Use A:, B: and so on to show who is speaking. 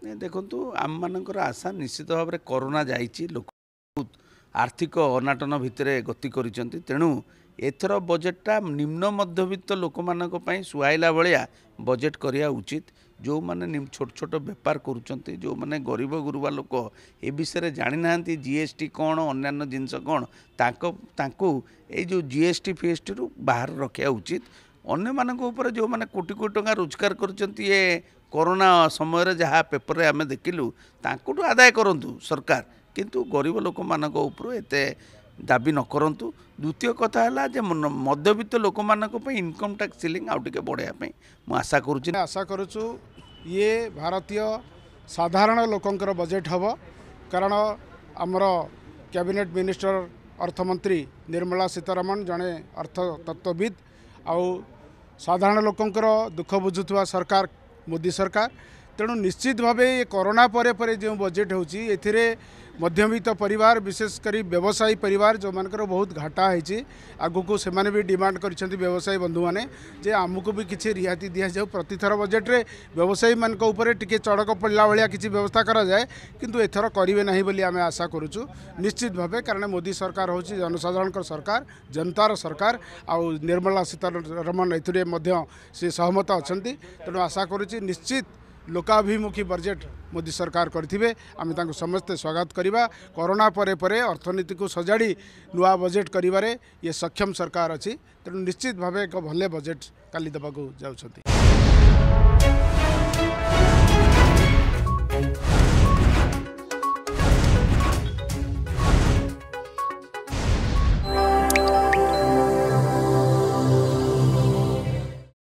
A: ଦେଖନ୍ତୁ ଆମମାନଙ୍କର ଆଶା ନିଶ୍ଚିତ ଭାବରେ କରୋନା ଯାଇଛି ଲୋକ ବହୁତ ଆର୍ଥିକ ଅନାଟନ ଭିତରେ ଗତି କରିଛନ୍ତି ତେଣୁ ଏଥର ବଜେଟଟା ନିମ୍ନ ମଧ୍ୟବିତ୍ତ ଲୋକମାନଙ୍କ ପାଇଁ ସୁହାଇଲା ଭଳିଆ ବଜେଟ୍ କରିବା ଉଚିତ ଯେଉଁମାନେ ଛୋଟ ଛୋଟ ବେପାର କରୁଛନ୍ତି ଯେଉଁମାନେ ଗରିବ ଗୁରୁବା ଲୋକ ଏ ବିଷୟରେ ଜାଣିନାହାନ୍ତି ଜି ଏସ୍ ଟି କ'ଣ ଅନ୍ୟାନ୍ୟ ଜିନିଷ କ'ଣ ତାଙ୍କ ତାଙ୍କୁ ଏଇ ଯେଉଁ ଜି ଏସ୍ ଟି ଫିଏସ୍ଟିରୁ ବାହାର ରଖିବା ଉଚିତ ଅନ୍ୟମାନଙ୍କ ଉପରେ ଯେଉଁମାନେ କୋଟି କୋଟି ଟଙ୍କା ରୋଜଗାର କରୁଛନ୍ତି ଏ କରୋନା ସମୟରେ ଯାହା ପେପରରେ ଆମେ ଦେଖିଲୁ ତାଙ୍କଠୁ ଆଦାୟ କରନ୍ତୁ ସରକାର କିନ୍ତୁ ଗରିବ ଲୋକମାନଙ୍କ ଉପରୁ ଏତେ ଦାବି ନ କରନ୍ତୁ ଦ୍ୱିତୀୟ କଥା ହେଲା ଯେ ମଧ୍ୟବିତ୍ତ ଲୋକମାନଙ୍କ ପାଇଁ ଇନକମ୍ ଟ୍ୟାକ୍ସ ସିଲିଂ ଆଉ ଟିକିଏ ବଢ଼ାଇବା ପାଇଁ ମୁଁ ଆଶା କରୁଛି ଆଶା କରୁଛୁ ଇଏ ଭାରତୀୟ
B: ସାଧାରଣ ଲୋକଙ୍କର ବଜେଟ୍ ହେବ କାରଣ ଆମର କ୍ୟାବିନେଟ୍ ମିନିଷ୍ଟର ଅର୍ଥମନ୍ତ୍ରୀ ନିର୍ମଳା ସୀତାରମଣ ଜଣେ ଅର୍ଥ ତତ୍ତ୍ୱବିତ୍ ଆଉ ସାଧାରଣ ଲୋକଙ୍କର ଦୁଃଖ ବୁଝୁଥିବା ସରକାର ମୋଦି ସରକାର तेणु निश्चित भाव करोना पर परे जो बजेट होध्यमित्त पर विशेषकर व्यवसायी परिवार जो मान बहुत घाटा होगुक से डिमाण करवसायी बंधु मैंने आमको भी किसी रिहाती दि जाऊ प्रति थर बजेटे व्यवसायी मानक चड़क पड़ा भाया किसी व्यवस्था कराए कि एथर करेंगे ना बोली आम आशा करुचु निश्चित भाव कारण मोदी सरकार हूँ जनसाधारण सरकार जनतार सरकार आर्मला सीतारमण ये सहमत अच्छा तेणु आशा करुच्ची निश्चित ଲୋକାଭିମୁଖୀ ବଜେଟ୍ ମୋଦି ସରକାର କରିଥିବେ ଆମେ ତାଙ୍କୁ ସମସ୍ତେ ସ୍ୱାଗତ କରିବା କରୋନା ପରେ ପରେ ଅର୍ଥନୀତିକୁ ସଜାଡ଼ି ନୂଆ ବଜେଟ୍ କରିବାରେ ଇଏ ସକ୍ଷମ ସରକାର ଅଛି ତେଣୁ ନିଶ୍ଚିତ ଭାବେ ଏକ ଭଲ ବଜେଟ୍ କାଲି ଦେବାକୁ ଯାଉଛନ୍ତି